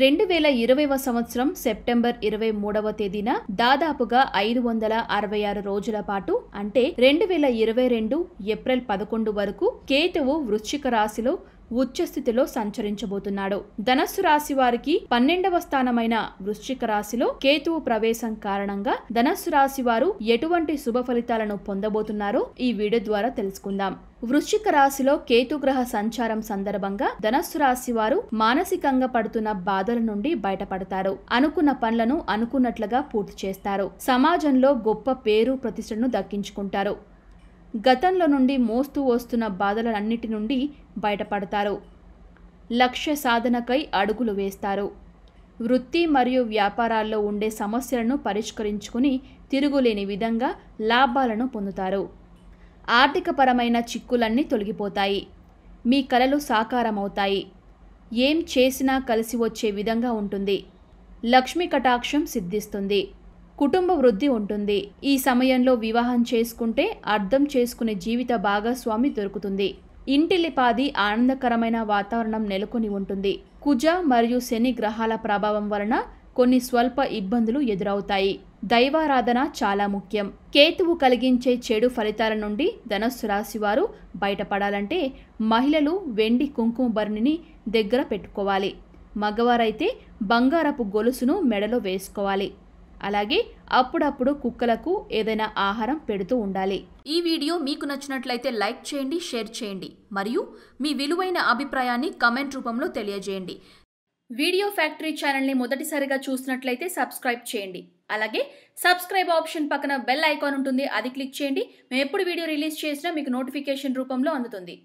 రెండు వేల ఇరవైవ సంవత్సరం సెప్టెంబర్ ఇరవై మూడవ తేదీన దాదాపుగా ఐదు వందల అరవై ఆరు రోజుల పాటు అంటే రెండు వేల ఇరవై రెండు ఏప్రిల్ పదకొండు వరకు కేతువు వృశ్చిక రాశిలో ఉచ్చస్థితిలో సంచరించబోతున్నాడు ధనస్సు రాశి వారికి పన్నెండవ స్థానమైన వృశ్చిక రాశిలో కేతువు ప్రవేశం కారణంగా ధనస్సు రాశి వారు ఎటువంటి శుభ ఫలితాలను పొందబోతున్నారో ఈ వీడియో ద్వారా తెలుసుకుందాం వృశ్చిక రాశిలో కేతుగ్రహ సంచారం సందర్భంగా ధనస్సు రాశి వారు మానసికంగా పడుతున్న బాధల నుండి బయటపడతారు అనుకున్న పనులను అనుకున్నట్లుగా పూర్తి చేస్తారు సమాజంలో గొప్ప పేరు ప్రతిష్టను దక్కించుకుంటారు గతంలో నుండి మోస్తూ వస్తున్న బాధలన్నిటి నుండి బయటపడతారు లక్ష్య సాధనకై అడుగులు వేస్తారు వృత్తి మరియు వ్యాపారాల్లో ఉండే సమస్యలను పరిష్కరించుకుని తిరుగులేని విధంగా లాభాలను పొందుతారు ఆర్థికపరమైన చిక్కులన్నీ తొలగిపోతాయి మీ కలలు సాకారమవుతాయి ఏం చేసినా కలిసి వచ్చే విధంగా ఉంటుంది లక్ష్మీ కటాక్షం సిద్ధిస్తుంది కుటుంబ వృద్ధి ఉంటుంది ఈ సమయంలో వివాహం చేసుకుంటే అర్థం చేసుకునే జీవిత భాగస్వామి దొరుకుతుంది ఇంటిలిపాది ఆనందకరమైన వాతావరణం నెలకొని ఉంటుంది కుజ మరియు శని గ్రహాల ప్రభావం వలన కొన్ని స్వల్ప ఇబ్బందులు ఎదురవుతాయి దైవారాధన చాలా ముఖ్యం కేతువు కలిగించే చెడు ఫలితాల నుండి ధనస్సు రాశి వారు బయటపడాలంటే మహిళలు వెండి కుంకుమ బర్ణిని దగ్గర పెట్టుకోవాలి మగవారైతే బంగారపు గొలుసును మెడలో వేసుకోవాలి అలాగే అప్పుడప్పుడు కుక్కలకు ఏదైనా ఆహారం పెడుతూ ఉండాలి ఈ వీడియో మీకు నచ్చినట్లయితే లైక్ చేయండి షేర్ చేయండి మరియు మీ విలువైన అభిప్రాయాన్ని కమెంట్ రూపంలో తెలియజేయండి వీడియో ఫ్యాక్టరీ ఛానల్ని మొదటిసారిగా చూసినట్లయితే సబ్స్క్రైబ్ చేయండి అలాగే సబ్స్క్రైబ్ ఆప్షన్ పక్కన బెల్ ఐకాన్ ఉంటుంది అది క్లిక్ చేయండి మేము ఎప్పుడు వీడియో రిలీజ్ చేసినా మీకు నోటిఫికేషన్ రూపంలో అందుతుంది